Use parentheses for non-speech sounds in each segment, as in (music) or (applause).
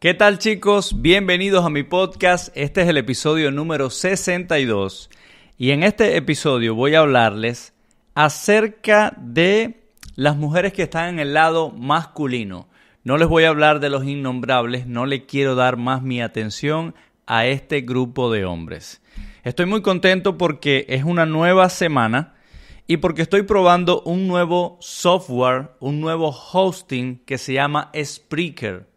¿Qué tal chicos? Bienvenidos a mi podcast. Este es el episodio número 62 y en este episodio voy a hablarles acerca de las mujeres que están en el lado masculino. No les voy a hablar de los innombrables, no le quiero dar más mi atención a este grupo de hombres. Estoy muy contento porque es una nueva semana y porque estoy probando un nuevo software, un nuevo hosting que se llama Spreaker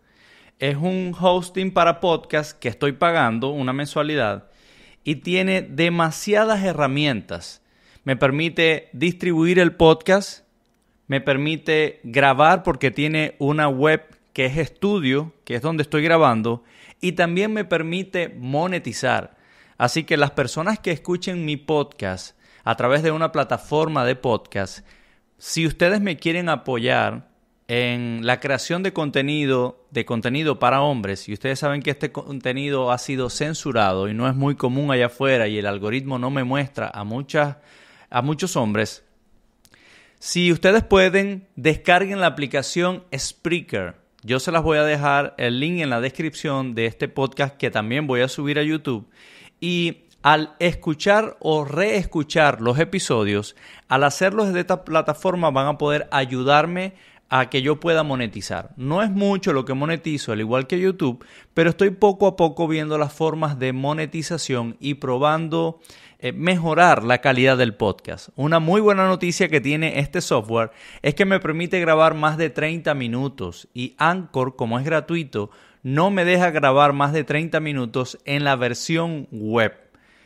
es un hosting para podcast que estoy pagando una mensualidad y tiene demasiadas herramientas. Me permite distribuir el podcast, me permite grabar porque tiene una web que es estudio, que es donde estoy grabando, y también me permite monetizar. Así que las personas que escuchen mi podcast a través de una plataforma de podcast, si ustedes me quieren apoyar, en la creación de contenido, de contenido para hombres, y ustedes saben que este contenido ha sido censurado y no es muy común allá afuera y el algoritmo no me muestra a muchas a muchos hombres. Si ustedes pueden, descarguen la aplicación Spreaker. Yo se las voy a dejar el link en la descripción de este podcast que también voy a subir a YouTube. Y al escuchar o reescuchar los episodios, al hacerlos desde esta plataforma van a poder ayudarme a que yo pueda monetizar. No es mucho lo que monetizo, al igual que YouTube, pero estoy poco a poco viendo las formas de monetización y probando eh, mejorar la calidad del podcast. Una muy buena noticia que tiene este software es que me permite grabar más de 30 minutos y Anchor, como es gratuito, no me deja grabar más de 30 minutos en la versión web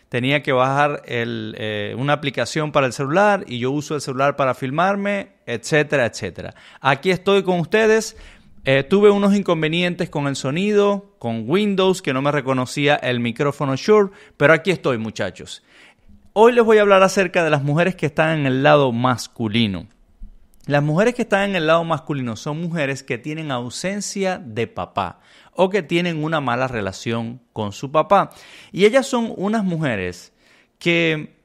tenía que bajar eh, una aplicación para el celular y yo uso el celular para filmarme, etcétera, etcétera. Aquí estoy con ustedes. Eh, tuve unos inconvenientes con el sonido, con Windows, que no me reconocía el micrófono Shure, pero aquí estoy muchachos. Hoy les voy a hablar acerca de las mujeres que están en el lado masculino. Las mujeres que están en el lado masculino son mujeres que tienen ausencia de papá o que tienen una mala relación con su papá. Y ellas son unas mujeres que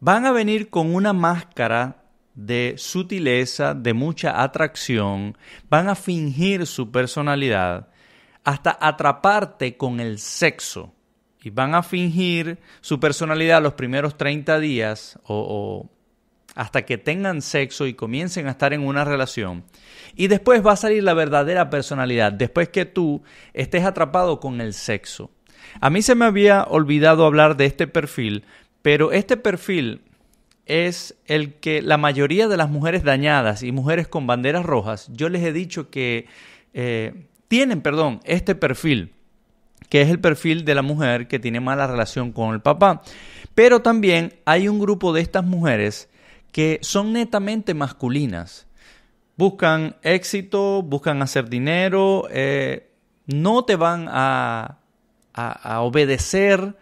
van a venir con una máscara de sutileza, de mucha atracción, van a fingir su personalidad hasta atraparte con el sexo. Y van a fingir su personalidad los primeros 30 días o, o hasta que tengan sexo y comiencen a estar en una relación. Y después va a salir la verdadera personalidad, después que tú estés atrapado con el sexo. A mí se me había olvidado hablar de este perfil, pero este perfil es el que la mayoría de las mujeres dañadas y mujeres con banderas rojas, yo les he dicho que eh, tienen, perdón, este perfil, que es el perfil de la mujer que tiene mala relación con el papá. Pero también hay un grupo de estas mujeres que son netamente masculinas. Buscan éxito, buscan hacer dinero, eh, no te van a obedecer,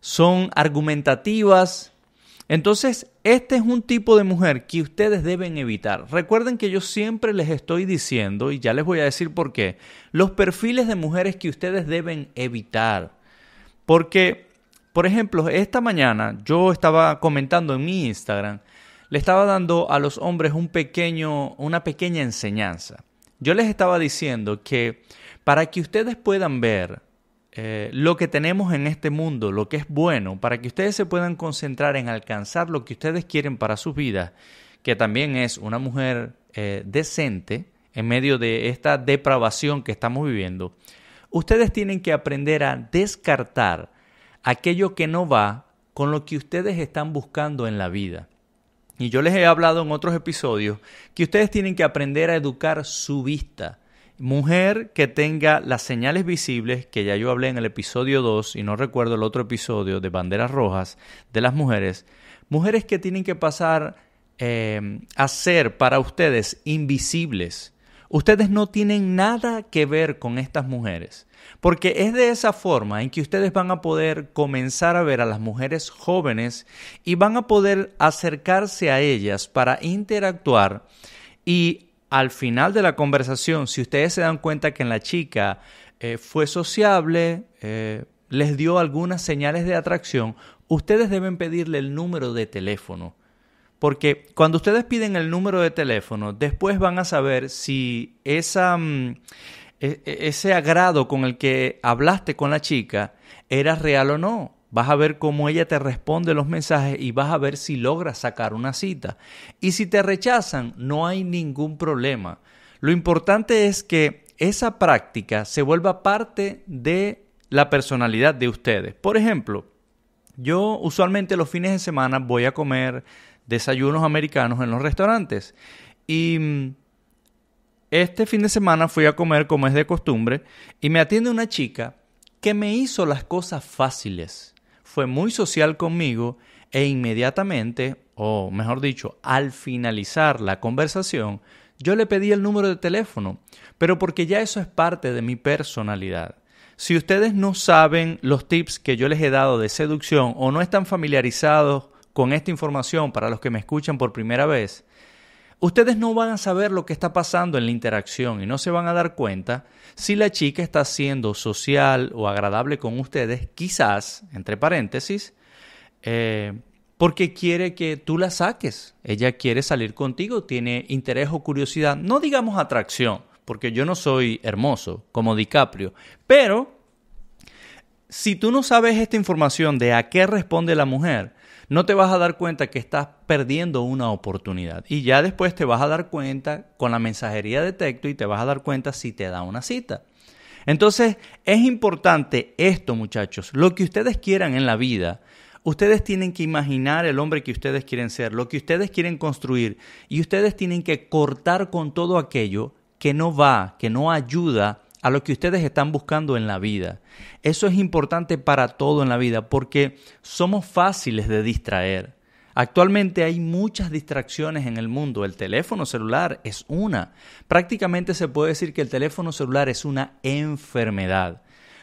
son argumentativas. Entonces, este es un tipo de mujer que ustedes deben evitar. Recuerden que yo siempre les estoy diciendo, y ya les voy a decir por qué, los perfiles de mujeres que ustedes deben evitar. Porque, por ejemplo, esta mañana yo estaba comentando en mi Instagram le estaba dando a los hombres un pequeño, una pequeña enseñanza. Yo les estaba diciendo que para que ustedes puedan ver eh, lo que tenemos en este mundo, lo que es bueno, para que ustedes se puedan concentrar en alcanzar lo que ustedes quieren para sus vidas, que también es una mujer eh, decente en medio de esta depravación que estamos viviendo, ustedes tienen que aprender a descartar aquello que no va con lo que ustedes están buscando en la vida. Y yo les he hablado en otros episodios que ustedes tienen que aprender a educar su vista. Mujer que tenga las señales visibles, que ya yo hablé en el episodio 2 y no recuerdo el otro episodio de banderas rojas de las mujeres, mujeres que tienen que pasar eh, a ser para ustedes invisibles Ustedes no tienen nada que ver con estas mujeres, porque es de esa forma en que ustedes van a poder comenzar a ver a las mujeres jóvenes y van a poder acercarse a ellas para interactuar y al final de la conversación, si ustedes se dan cuenta que la chica eh, fue sociable, eh, les dio algunas señales de atracción, ustedes deben pedirle el número de teléfono porque cuando ustedes piden el número de teléfono, después van a saber si mm, e, e, ese agrado con el que hablaste con la chica era real o no. Vas a ver cómo ella te responde los mensajes y vas a ver si logras sacar una cita. Y si te rechazan, no hay ningún problema. Lo importante es que esa práctica se vuelva parte de la personalidad de ustedes. Por ejemplo, yo usualmente los fines de semana voy a comer desayunos americanos en los restaurantes. Y mm, este fin de semana fui a comer como es de costumbre y me atiende una chica que me hizo las cosas fáciles. Fue muy social conmigo e inmediatamente, o mejor dicho, al finalizar la conversación, yo le pedí el número de teléfono, pero porque ya eso es parte de mi personalidad. Si ustedes no saben los tips que yo les he dado de seducción o no están familiarizados con esta información para los que me escuchan por primera vez, ustedes no van a saber lo que está pasando en la interacción y no se van a dar cuenta si la chica está siendo social o agradable con ustedes, quizás, entre paréntesis, eh, porque quiere que tú la saques. Ella quiere salir contigo, tiene interés o curiosidad, no digamos atracción, porque yo no soy hermoso como DiCaprio, pero si tú no sabes esta información de a qué responde la mujer, no te vas a dar cuenta que estás perdiendo una oportunidad. Y ya después te vas a dar cuenta con la mensajería de texto y te vas a dar cuenta si te da una cita. Entonces, es importante esto, muchachos. Lo que ustedes quieran en la vida, ustedes tienen que imaginar el hombre que ustedes quieren ser, lo que ustedes quieren construir, y ustedes tienen que cortar con todo aquello que no va, que no ayuda a lo que ustedes están buscando en la vida. Eso es importante para todo en la vida porque somos fáciles de distraer. Actualmente hay muchas distracciones en el mundo. El teléfono celular es una. Prácticamente se puede decir que el teléfono celular es una enfermedad.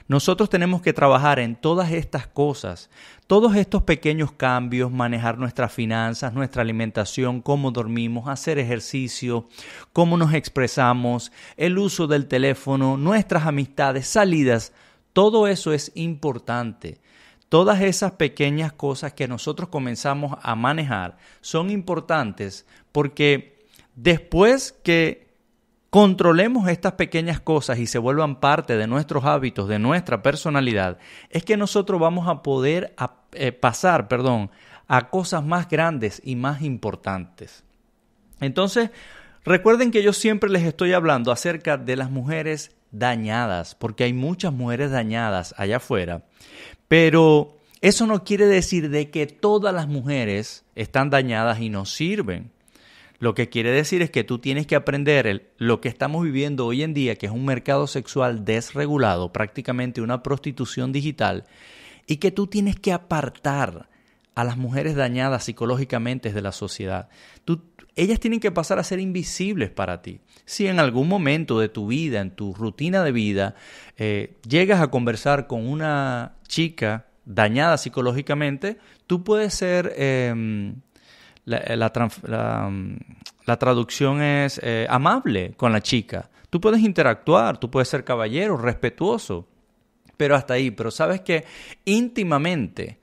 Nosotros tenemos que trabajar en todas estas cosas, todos estos pequeños cambios, manejar nuestras finanzas, nuestra alimentación, cómo dormimos, hacer ejercicio, cómo nos expresamos, el uso del teléfono, nuestras amistades, salidas, todo eso es importante. Todas esas pequeñas cosas que nosotros comenzamos a manejar son importantes porque después que controlemos estas pequeñas cosas y se vuelvan parte de nuestros hábitos, de nuestra personalidad, es que nosotros vamos a poder eh, pasar, perdón, a cosas más grandes y más importantes. Entonces, recuerden que yo siempre les estoy hablando acerca de las mujeres dañadas, porque hay muchas mujeres dañadas allá afuera, pero eso no quiere decir de que todas las mujeres están dañadas y no sirven. Lo que quiere decir es que tú tienes que aprender lo que estamos viviendo hoy en día, que es un mercado sexual desregulado, prácticamente una prostitución digital, y que tú tienes que apartar a las mujeres dañadas psicológicamente de la sociedad. ellas tienen que pasar a ser invisibles para ti. Si en algún momento de tu vida, en tu rutina de vida, eh, llegas a conversar con una chica dañada psicológicamente, tú puedes ser... Em, eh, mm, la, traducción es eh, amable con la chica. Tú puedes interactuar, tú puedes ser caballero, respetuoso, pero hasta ahí. Pero sabes que íntimamente,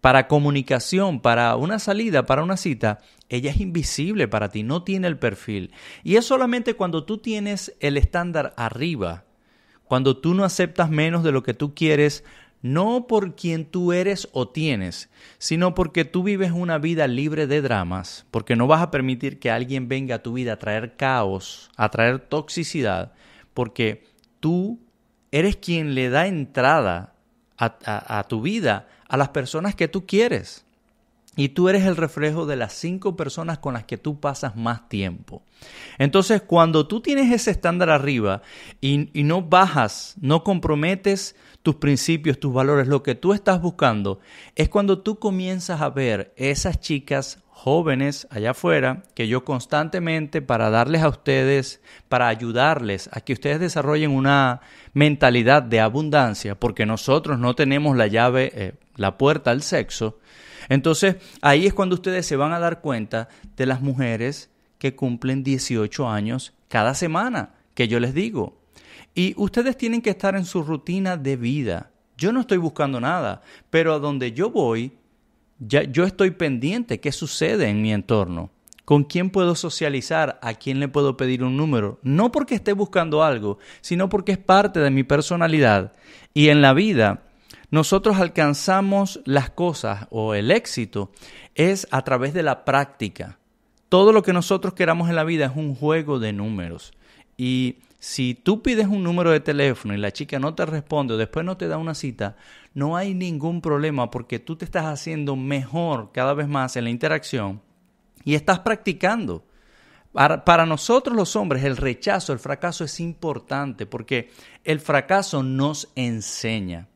para comunicación, para una salida, para una cita, ella es invisible para ti, no tiene el perfil. Y es solamente cuando tú tienes el estándar arriba, cuando tú no aceptas menos de lo que tú quieres no por quien tú eres o tienes, sino porque tú vives una vida libre de dramas, porque no vas a permitir que alguien venga a tu vida a traer caos, a traer toxicidad, porque tú eres quien le da entrada a, tu vida a las personas que tú quieres. Y tú eres el reflejo de las cinco personas con las que tú pasas más tiempo. Entonces, cuando tú tienes ese estándar arriba y, y no bajas, no comprometes tus principios, tus valores, lo que tú estás buscando, es cuando tú comienzas a ver esas chicas jóvenes allá afuera que yo constantemente para darles a ustedes, para ayudarles a que ustedes desarrollen una mentalidad de abundancia, porque nosotros no tenemos la llave, eh, la puerta al sexo, entonces ahí es cuando ustedes se van a dar cuenta de las mujeres que cumplen 18 años cada semana, que yo les digo, y ustedes tienen que estar en su rutina de vida. Yo no estoy buscando nada, pero a donde yo voy, ya, yo estoy pendiente qué sucede en mi entorno. ¿Con quién puedo socializar? ¿A quién le puedo pedir un número? No porque esté buscando algo, sino porque es parte de mi personalidad. Y en la vida, nosotros alcanzamos las cosas o el éxito es a través de la práctica. Todo lo que nosotros queramos en la vida es un juego de números. Y si tú pides un número de teléfono y la chica no te responde o después no te da una cita, no hay ningún problema porque tú te estás haciendo mejor cada vez más en la interacción y estás practicando. Para, nosotros los hombres el rechazo, el fracaso es importante porque el fracaso nos enseña.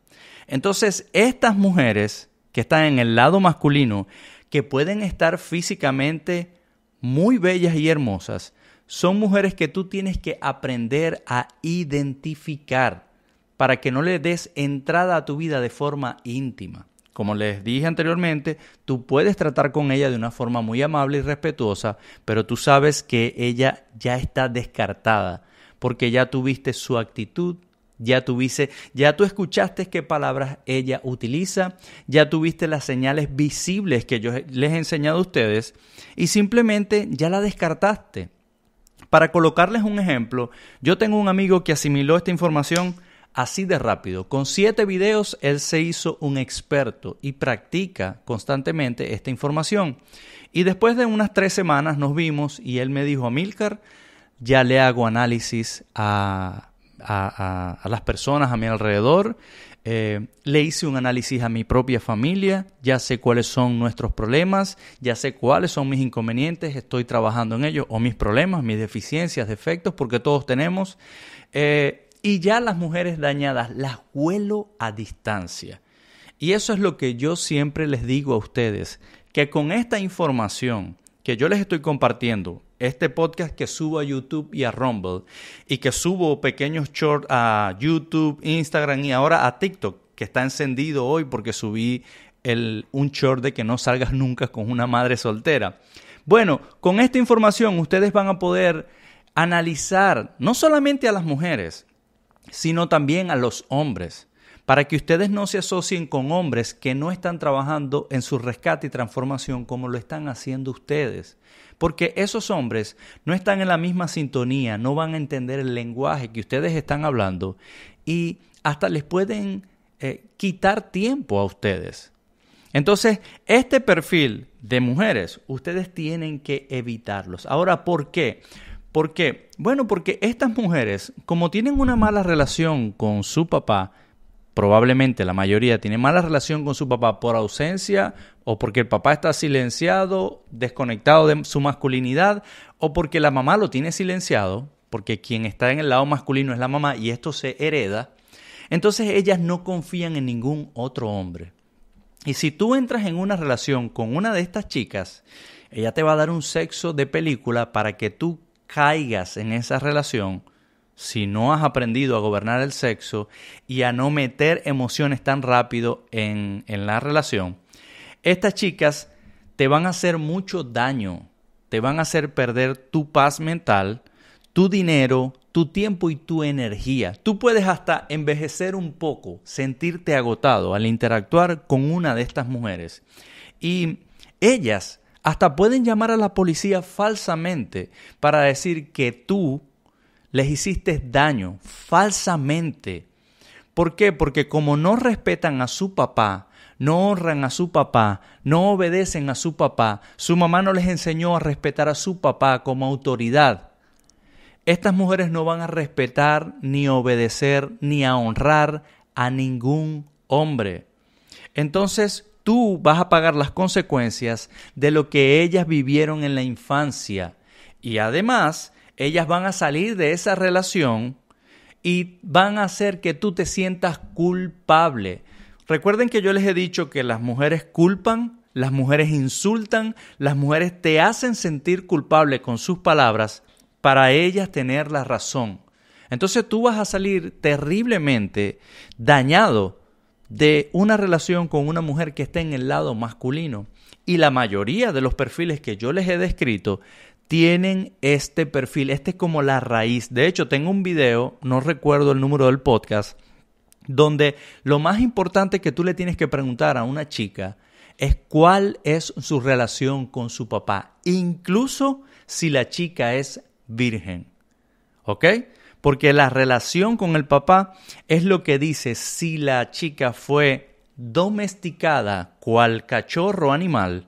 Entonces, estas mujeres que están en el lado masculino, que pueden estar físicamente muy bellas y hermosas, son mujeres que tú tienes que aprender a identificar para que no le des entrada a tu vida de forma íntima. Como les dije anteriormente, tú puedes tratar con ella de una forma muy amable y respetuosa, pero tú sabes que ella ya está descartada, porque ya tuviste su actitud, ya tuviste, ya tú escuchaste qué palabras ella utiliza, ya tuviste las señales visibles que yo les he enseñado a ustedes y simplemente ya la descartaste. Para colocarles un ejemplo, yo tengo un amigo que asimiló esta información así de rápido. Con siete videos él se hizo un experto y practica constantemente esta información. Y después de unas tres semanas nos vimos y él me dijo, Milcar, ya le hago análisis a a, las personas a mi alrededor. Eh, le hice un análisis a mi propia familia, ya sé cuáles son nuestros problemas, ya sé cuáles son mis inconvenientes, estoy trabajando en ellos, o mis problemas, mis deficiencias, defectos, porque todos tenemos. Eh, y ya las mujeres dañadas las huelo a distancia. Y eso es lo que yo siempre les digo a ustedes, que con esta información que yo les estoy compartiendo, este podcast que subo a YouTube y a Rumble y que subo pequeños shorts a YouTube, Instagram y ahora a TikTok, que está encendido hoy porque subí el, un short de que no salgas (laughs) nunca con una madre soltera. Bueno, con esta información ustedes van a poder analizar no solamente a las mujeres, sino también a los hombres para que ustedes no se asocien con hombres que no están trabajando en su rescate y transformación como lo están haciendo ustedes. Porque esos hombres no están en la misma sintonía, no van a entender el lenguaje que ustedes están hablando y hasta les pueden eh, quitar tiempo a ustedes. Entonces, este perfil de mujeres, ustedes tienen que evitarlos. Ahora, ¿por qué? ¿Por qué? Bueno, porque estas mujeres, como tienen una mala relación con su papá, probablemente la mayoría tiene mala relación con su papá por ausencia o porque el papá está silenciado, desconectado de su masculinidad o porque la mamá lo tiene silenciado, porque quien está en el lado masculino es la mamá y esto se hereda, entonces ellas no confían en ningún otro hombre. Y si tú entras en una relación con una de estas chicas, ella te va a dar un sexo de película para que tú caigas en esa relación si no has aprendido a gobernar el sexo y a no meter emociones tan rápido en, la relación, estas chicas te van a hacer mucho daño, te van a hacer perder tu paz mental, tu dinero, tu tiempo y tu energía. Tú puedes hasta envejecer un poco, sentirte agotado al interactuar con una de estas mujeres. Y ellas hasta pueden llamar a la policía falsamente para decir que tú les hiciste daño falsamente. ¿Por qué? Porque como no respetan a su papá, no honran a su papá, no obedecen a su papá, su mamá no les enseñó a respetar a su papá como autoridad. Estas mujeres no van a respetar, ni obedecer, ni a honrar a ningún hombre. Entonces tú vas a pagar las consecuencias de lo que ellas vivieron en la infancia. Y además ellas van a salir de esa relación y van a hacer que tú te sientas culpable. Recuerden que yo les he dicho que las mujeres culpan, las mujeres insultan, las mujeres te hacen sentir culpable con sus palabras para ellas tener la razón. Entonces tú vas a salir terriblemente dañado de una relación con una mujer que esté en el lado masculino. Y la mayoría de los perfiles que yo les he descrito tienen este perfil. Este es como la raíz. De hecho, tengo un video, no recuerdo el número del podcast, donde lo más importante que tú le tienes que preguntar a una chica es cuál es su relación con su papá, incluso si la chica es virgen. ¿Ok? Porque la relación con el papá es lo que dice si la chica fue domesticada cual cachorro animal,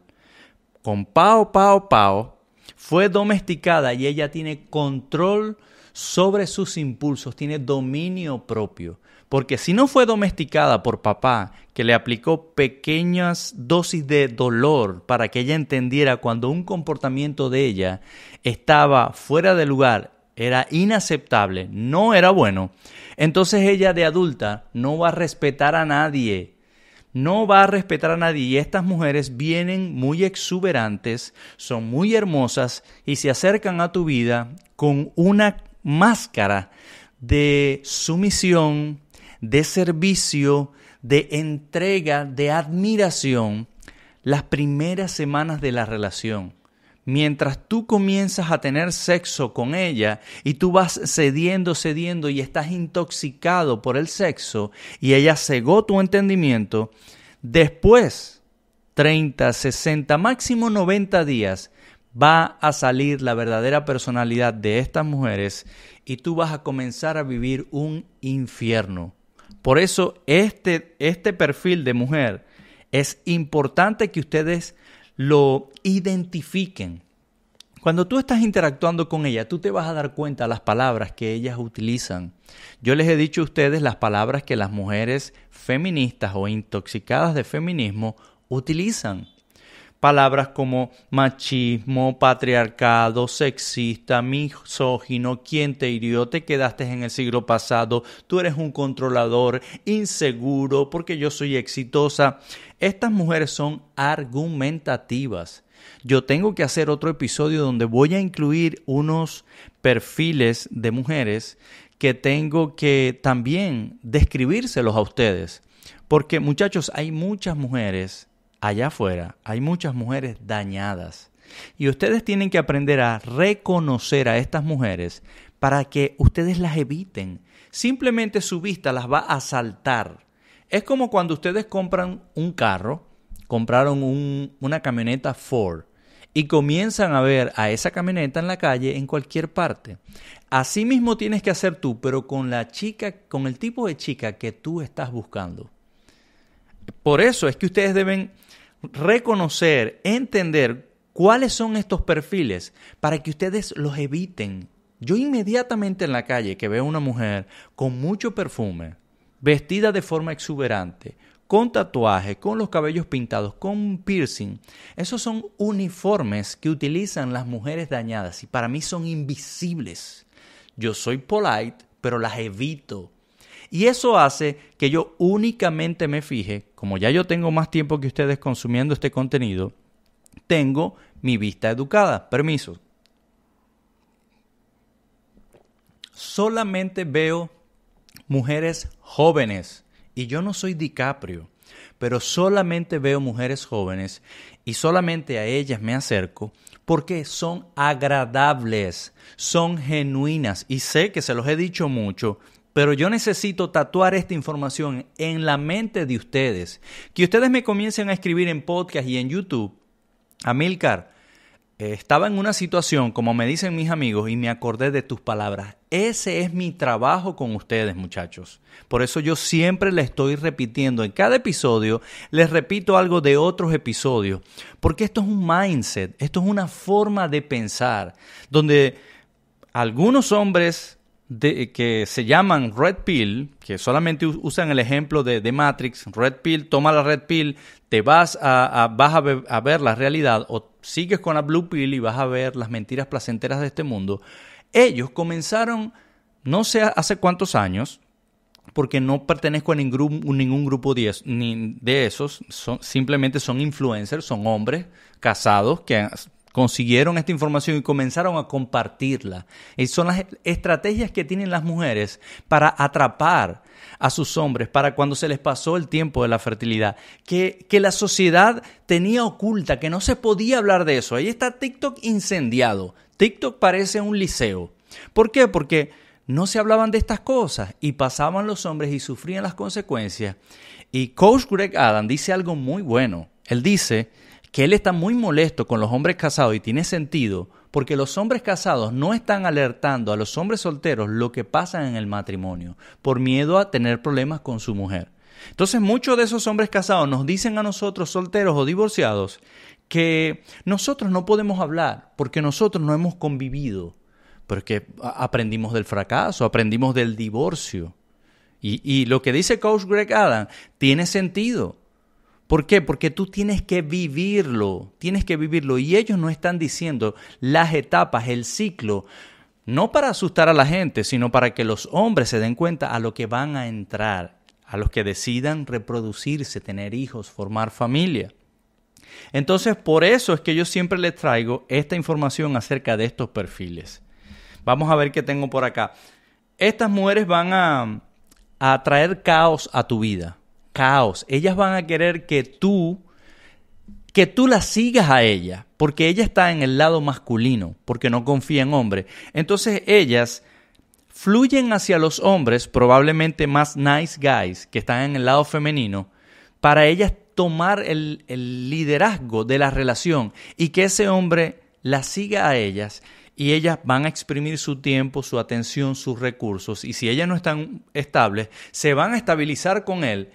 con pao, pao, pao, fue domesticada y ella tiene control sobre sus impulsos, tiene dominio propio. Porque si no fue domesticada por papá, que le aplicó pequeñas dosis de dolor para que ella entendiera cuando un comportamiento de ella estaba fuera de lugar, era inaceptable, no era bueno, entonces ella de adulta no va a respetar a nadie, no va a respetar a nadie. Y estas mujeres vienen muy exuberantes, son muy hermosas y se acercan a tu vida con una máscara de sumisión, de servicio, de entrega, de admiración las primeras semanas de la relación mientras tú comienzas a tener sexo con ella y tú vas cediendo, cediendo y estás intoxicado por el sexo y ella cegó tu entendimiento, después, 30, 60, máximo 90 días, va a salir la verdadera personalidad de estas mujeres y tú vas a comenzar a vivir un infierno. Por eso este, este perfil de mujer es importante que ustedes lo identifiquen. Cuando tú estás interactuando con ella, tú te vas a dar cuenta las palabras que ellas utilizan. Yo les he dicho a ustedes las palabras que las mujeres feministas o intoxicadas de feminismo utilizan palabras como machismo, patriarcado, sexista, misógino, quién te hirió, te quedaste en el siglo pasado, tú eres un controlador, inseguro, porque yo soy exitosa. Estas mujeres son argumentativas. Yo tengo que hacer otro episodio donde voy a incluir unos perfiles de mujeres que tengo que también describírselos a ustedes. Porque muchachos, hay muchas mujeres allá afuera hay muchas mujeres dañadas. Y ustedes tienen que aprender a reconocer a estas mujeres para que ustedes las eviten. Simplemente su vista las va a saltar. Es como cuando ustedes compran un carro, compraron una camioneta Ford y comienzan a ver a esa camioneta en la calle en cualquier parte. Así mismo tienes que hacer tú, pero con la chica, con el tipo de chica que tú estás buscando. Por eso es que ustedes deben reconocer, entender cuáles son estos perfiles para que ustedes los eviten. Yo inmediatamente en la calle que veo una mujer con mucho perfume, vestida de forma exuberante, con tatuaje, con los cabellos pintados, con piercing. Esos son uniformes que utilizan las mujeres dañadas y para mí son invisibles. Yo soy polite, pero las evito. Y eso hace que yo únicamente me fije como ya yo tengo más tiempo que ustedes consumiendo este contenido, tengo mi vista educada. Permiso. Solamente veo mujeres jóvenes. Y yo no soy DiCaprio, pero solamente veo mujeres jóvenes y solamente a ellas me acerco porque son agradables, son genuinas. Y sé que se los he dicho mucho, pero yo necesito tatuar esta información en la mente de ustedes. Que ustedes me comiencen a escribir en podcast y en YouTube. Amilcar, eh, estaba en una situación, como me dicen mis amigos, y me acordé de tus palabras. Ese es mi trabajo con ustedes, muchachos. Por eso yo siempre le estoy repitiendo en cada episodio, les repito algo de otros episodios. Porque esto es un mindset, esto es una forma de pensar, donde algunos hombres eh, que se llaman Red Pill, que solamente usan el ejemplo de, Matrix, Red Pill, toma la Red Pill, te vas a, vas a, ver la realidad o sigues con la Blue Pill y vas a ver las mentiras placenteras de este mundo, ellos comenzaron, no sé hace cuántos años, porque no pertenezco a ningún, ningún grupo de, ni de esos, son, simplemente son influencers, son hombres casados que consiguieron esta información y comenzaron a compartirla. Y son las estrategias que tienen las mujeres para atrapar a sus hombres, para cuando se les pasó el tiempo de la fertilidad, que, que la sociedad tenía oculta, que no se podía hablar de eso. Ahí está TikTok incendiado. TikTok parece un liceo. ¿Por qué? Porque no se hablaban de estas cosas y pasaban los hombres y sufrían las consecuencias. Y Coach Greg Adam dice algo muy bueno. Él dice, que él está muy molesto con los hombres casados y tiene sentido porque los hombres casados no están alertando a los hombres solteros lo que pasa en el matrimonio por miedo a tener problemas con su mujer. Entonces muchos de esos hombres casados nos dicen a nosotros solteros o divorciados que nosotros no podemos hablar porque nosotros no hemos convivido, porque aprendimos del fracaso, aprendimos del divorcio. Y, lo que dice Coach Greg Allen tiene sentido ¿Por qué? Porque tú tienes que vivirlo, tienes que vivirlo. Y ellos no están diciendo las etapas, el ciclo, no para asustar a la gente, sino para que los hombres se den cuenta a lo que van a entrar, a los que decidan reproducirse, tener hijos, formar familia. Entonces, por eso es que yo siempre les traigo esta información acerca de estos perfiles. Vamos a ver qué tengo por acá. Estas mujeres van a, atraer traer caos a tu vida caos. Ellas van a querer que tú que tú las sigas a ella, porque ella está en el lado masculino, porque no confía en hombre. Entonces ellas fluyen hacia los hombres, probablemente más nice guys, que están en el lado femenino, para ellas tomar el, el liderazgo de la relación y que ese hombre la siga a ellas y ellas van a exprimir su tiempo, su atención, sus recursos y si ellas no están estables, se van a estabilizar con él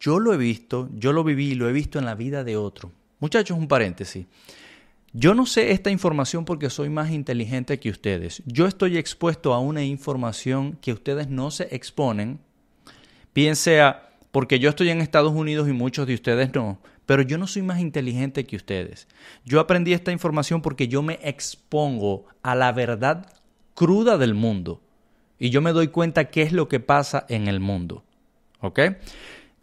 yo lo he visto, yo lo viví, y lo he visto en la vida de otro. Muchachos, un paréntesis. Yo no sé esta información porque soy más inteligente que ustedes. Yo estoy expuesto a una información que ustedes no se exponen, bien sea porque yo estoy en Estados Unidos y muchos de ustedes no, pero yo no soy más inteligente que ustedes. Yo aprendí esta información porque yo me expongo a la verdad cruda del mundo y yo me doy cuenta qué es lo que pasa en el mundo. ¿Ok?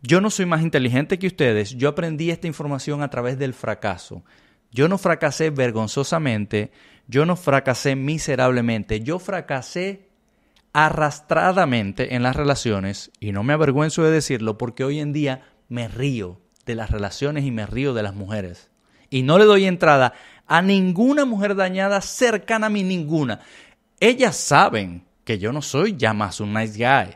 Yo no soy más inteligente que ustedes, yo aprendí esta información a través del fracaso. Yo no fracasé vergonzosamente, yo no fracasé miserablemente, yo fracasé arrastradamente en las relaciones y no me avergüenzo de decirlo porque hoy en día me río de las relaciones y me río de las mujeres. Y no le doy entrada a ninguna mujer dañada cercana a mí, ninguna. Ellas saben que yo no soy ya más un nice guy.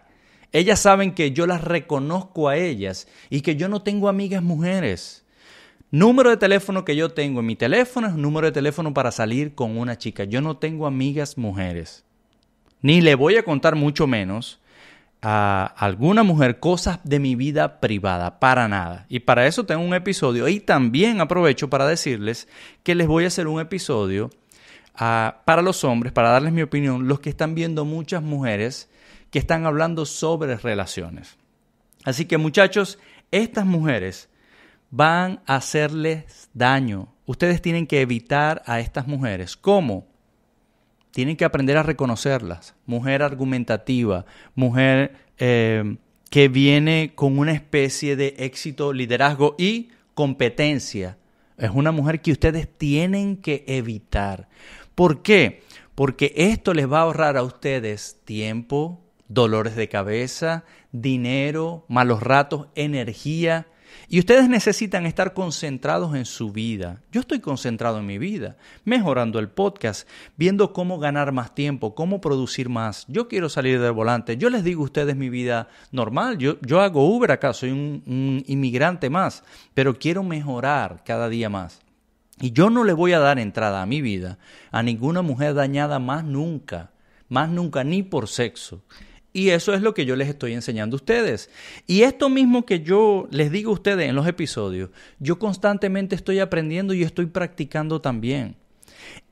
Ellas saben que yo las reconozco a ellas y que yo no tengo amigas mujeres. Número de teléfono que yo tengo en mi teléfono es número de teléfono para salir con una chica. Yo no tengo amigas mujeres. Ni le voy a contar mucho menos a alguna mujer cosas de mi vida privada, para nada. Y para eso tengo un episodio. Y también aprovecho para decirles que les voy a hacer un episodio ah, para los hombres, para darles mi opinión, los que están viendo muchas mujeres que están hablando sobre relaciones. Así que muchachos, estas mujeres van a hacerles daño. Ustedes tienen que evitar a estas mujeres. ¿Cómo? Tienen que aprender a reconocerlas. Mujer argumentativa, mujer eh, que viene con una especie de éxito, liderazgo y competencia. Es una mujer que ustedes tienen que evitar. ¿Por qué? Porque esto les va a ahorrar a ustedes tiempo, dolores de cabeza, dinero, malos ratos, energía. Y ustedes necesitan estar concentrados en su vida. Yo estoy concentrado en mi vida, mejorando el podcast, viendo cómo ganar más tiempo, cómo producir más. Yo quiero salir del volante. Yo les digo a ustedes mi vida normal. Yo, yo hago Uber acá, soy un, un inmigrante más, pero quiero mejorar cada día más. Y yo no le voy a dar entrada a mi vida a ninguna mujer dañada más nunca, más nunca, ni por sexo. Y eso es lo que yo les estoy enseñando a ustedes. Y esto mismo que yo les digo a ustedes en los episodios, yo constantemente estoy aprendiendo y estoy practicando también.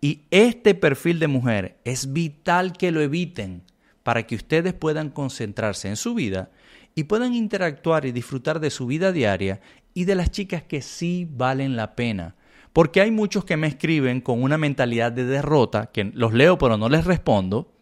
Y este perfil de mujer es vital que lo eviten para que ustedes puedan concentrarse en su vida y puedan interactuar y disfrutar de su vida diaria y de las chicas que sí valen la pena. Porque hay muchos que me escriben con una mentalidad de derrota, que los leo pero no les respondo,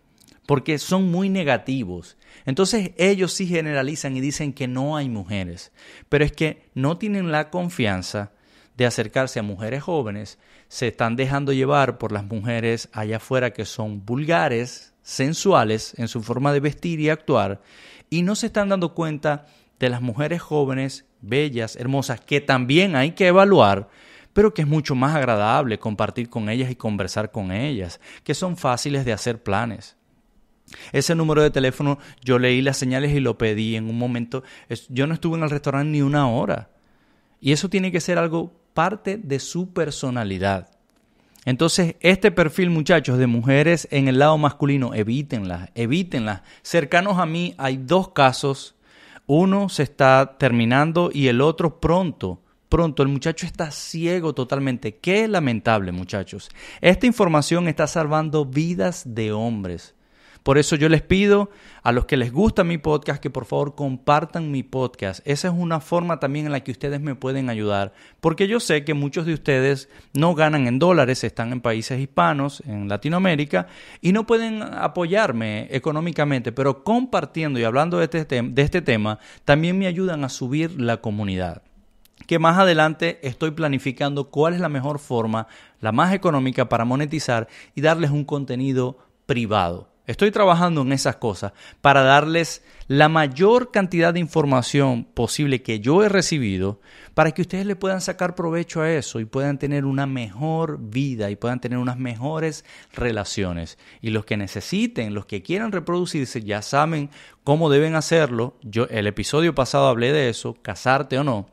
porque son muy negativos. Entonces ellos sí generalizan y dicen que no hay mujeres, pero es que no tienen la confianza de acercarse a mujeres jóvenes, se están dejando llevar por las mujeres allá afuera que son vulgares, sensuales en su forma de vestir y actuar, y no se están dando cuenta de las mujeres jóvenes, bellas, hermosas, que también hay que evaluar, pero que es mucho más agradable compartir con ellas y conversar con ellas, que son fáciles de hacer planes. Ese número de teléfono, yo leí las señales y lo pedí en un momento. Yo no estuve en el restaurante ni una hora. Y eso tiene que ser algo parte de su personalidad. Entonces, este perfil, muchachos, de mujeres en el lado masculino, evítenlas, evítenlas. Cercanos a mí hay dos casos. Uno se está terminando y el otro pronto. Pronto, el muchacho está ciego totalmente. Qué lamentable, muchachos. Esta información está salvando vidas de hombres. Por eso yo les pido a los que les gusta mi podcast que por favor compartan mi podcast. Esa es una forma también en la que ustedes me pueden ayudar, porque yo sé que muchos de ustedes no ganan en dólares, están en países hispanos, en Latinoamérica, y no pueden apoyarme económicamente, pero compartiendo y hablando de este, de este tema, también me ayudan a subir la comunidad que más adelante estoy planificando cuál es la mejor forma, la más económica para monetizar y darles un contenido privado. Estoy trabajando en esas cosas para darles la mayor cantidad de información posible que yo he recibido para que ustedes le puedan sacar provecho a eso y puedan tener una mejor vida y puedan tener unas mejores relaciones. Y los que necesiten, los que quieran reproducirse, ya saben cómo deben hacerlo. Yo el episodio pasado hablé de eso, casarte o no.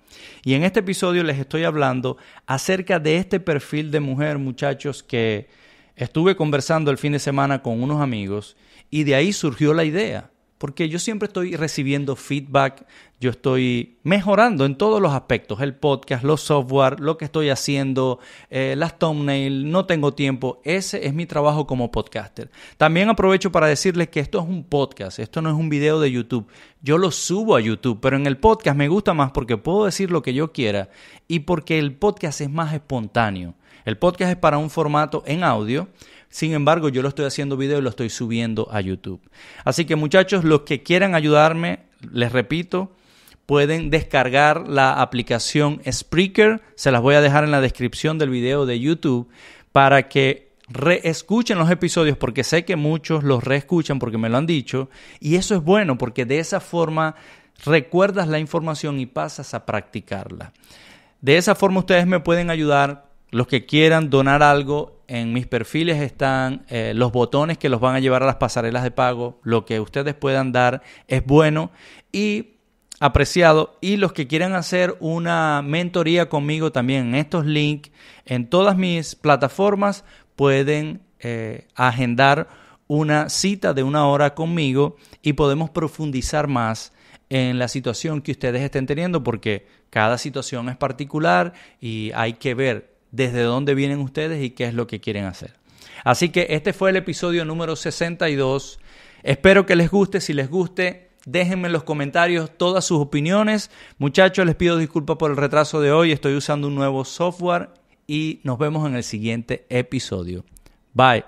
Y en este episodio les estoy hablando acerca de este perfil de mujer, muchachos, que Estuve conversando el fin de semana con unos amigos y de ahí surgió la idea, porque yo siempre estoy recibiendo feedback, yo estoy mejorando en todos los aspectos, el podcast, los software, lo que estoy haciendo, eh, las thumbnails, no tengo tiempo, ese es mi trabajo como podcaster. También aprovecho para decirles que esto es un podcast, esto no es un video de YouTube, yo lo subo a YouTube, pero en el podcast me gusta más porque puedo decir lo que yo quiera y porque el podcast es más espontáneo. El podcast es para un formato en audio. Sin embargo, yo lo estoy haciendo video y lo estoy subiendo a YouTube. Así que muchachos, los que quieran ayudarme, les repito, pueden descargar la aplicación Spreaker. Se las voy a dejar en la descripción del video de YouTube para que reescuchen los episodios porque sé que muchos los reescuchan porque me lo han dicho. Y eso es bueno porque de esa forma recuerdas la información y pasas a practicarla. De esa forma ustedes me pueden ayudar los que quieran donar algo, en mis perfiles están eh, los botones que los van a llevar a las pasarelas de pago. Lo que ustedes puedan dar es bueno y apreciado. Y los que quieran hacer una mentoría conmigo también en estos links, en todas mis plataformas, pueden eh, agendar una cita de una hora conmigo y podemos profundizar más en la situación que ustedes estén teniendo porque cada situación es particular y hay que ver desde dónde vienen ustedes y qué es lo que quieren hacer. Así que este fue el episodio número 62. Espero que les guste. Si les guste, déjenme en los comentarios todas sus opiniones. Muchachos, les pido disculpas por el retraso de hoy. Estoy usando un nuevo software y nos vemos en el siguiente episodio. Bye.